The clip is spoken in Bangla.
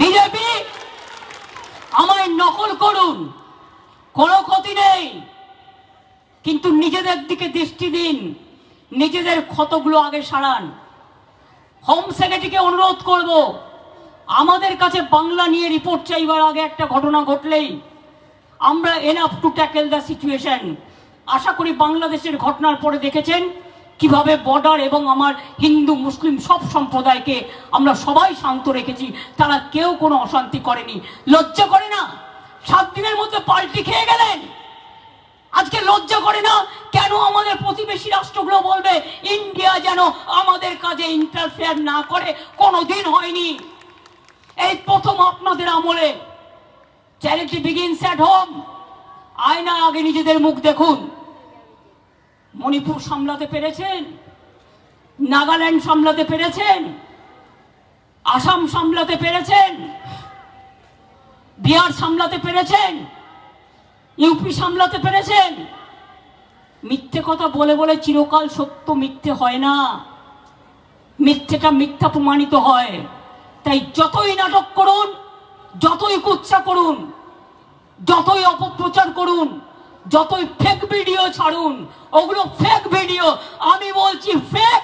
বিজেপি আমায় নকল করুন কোনো ক্ষতি নেই কিন্তু নিজেদের দিকে দৃষ্টি দিন নিজেদের ক্ষতগুলো আগে সারান হোম সেক্রেটারিকে অনুরোধ করব আমাদের কাছে বাংলা নিয়ে রিপোর্ট চাইবার আগে একটা ঘটনা ঘটলেই আমরা enough to tackle the situation আশা করি বাংলাদেশের ঘটনার পরে দেখেছেন কিভাবে বর্ডার এবং আমার হিন্দু মুসলিম সব সম্প্রদায়কে আমরা সবাই শান্ত রেখেছি তারা কেউ কোনো অশান্তি করেনি লজ্জা করে না সাত দিনের মধ্যে পাল্টি খেয়ে গেলেন আজকে লজ্জা করে না কেন আমাদের প্রতিবেশী রাষ্ট্রগুলো বলবে ইন্ডিয়া যেন আমাদের কাজে ইন্টারফেয়ার না করে কোনো দিন হয়নি এই প্রথম আপনাদের আমলে চ্যারিটি বিগিনস অ্যাট হোম আয়না আগে নিজেদের মুখ দেখুন মণিপুর সামলাতে পেরেছেন নাগাল্যান্ড সামলাতে পেরেছেন আসাম সামলাতে পেরেছেন বিহার সামলাতে পেরেছেন ইউপি সামলাতে পেরেছেন মিথ্যে কথা বলে বলে চিরকাল সত্য মিথ্যে হয় না মিথ্যেটা মিথ্যা প্রমাণিত হয় তাই যতই নাটক করুন যতই কুচ্ছা করুন যতই অপপ্রচার করুন যতই ফেক ভিডিও ছাড়ুন ওগুলো ফেক ভিডিও আমি বলছি ফেক